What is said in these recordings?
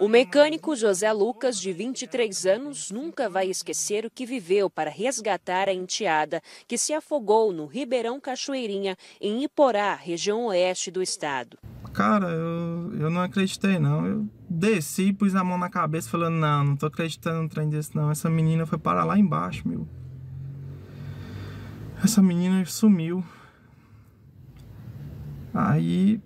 O mecânico José Lucas, de 23 anos, nunca vai esquecer o que viveu para resgatar a enteada que se afogou no Ribeirão Cachoeirinha, em Iporá, região oeste do estado. Cara, eu, eu não acreditei, não. Eu desci, pus a mão na cabeça, falando: não, não tô acreditando no trem desse, não. Essa menina foi parar lá embaixo, meu. Essa menina sumiu. Aí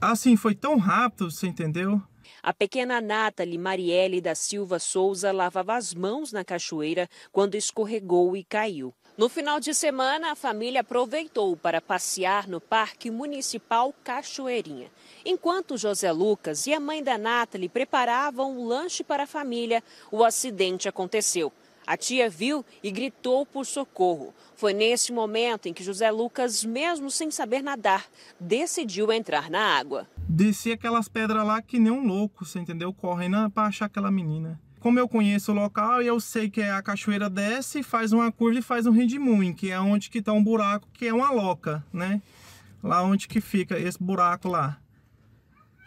Assim, foi tão rápido, você entendeu? A pequena Nathalie Marielle da Silva Souza lavava as mãos na cachoeira quando escorregou e caiu. No final de semana, a família aproveitou para passear no Parque Municipal Cachoeirinha. Enquanto José Lucas e a mãe da Nathalie preparavam o um lanche para a família, o acidente aconteceu. A tia viu e gritou por socorro. Foi nesse momento em que José Lucas, mesmo sem saber nadar, decidiu entrar na água. Desci aquelas pedras lá que nem um louco, você entendeu? Correndo ah, para achar aquela menina. Como eu conheço o local e eu sei que é a cachoeira desce, faz uma curva e faz um redemoinho, que é onde que tá um buraco, que é uma loca, né? Lá onde que fica esse buraco lá.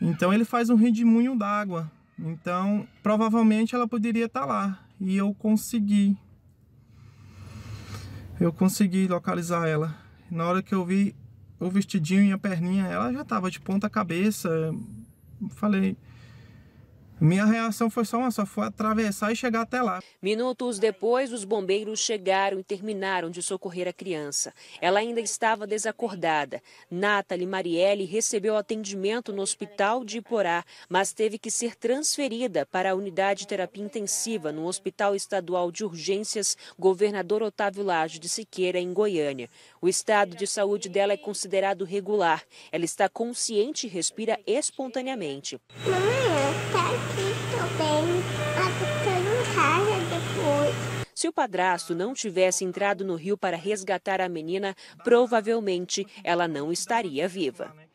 Então ele faz um redemoinho d'água. Então, provavelmente ela poderia estar tá lá e eu consegui. Eu consegui localizar ela. Na hora que eu vi o vestidinho e a perninha, ela já tava de ponta cabeça. Falei, minha reação foi só uma, só foi atravessar e chegar até lá. Minutos depois, os bombeiros chegaram e terminaram de socorrer a criança. Ela ainda estava desacordada. Nathalie Marielle recebeu atendimento no hospital de Iporá, mas teve que ser transferida para a unidade de terapia intensiva no Hospital Estadual de Urgências Governador Otávio Lage de Siqueira, em Goiânia. O estado de saúde dela é considerado regular. Ela está consciente e respira espontaneamente casa depois. Se o padrasto não tivesse entrado no rio para resgatar a menina, provavelmente ela não estaria viva.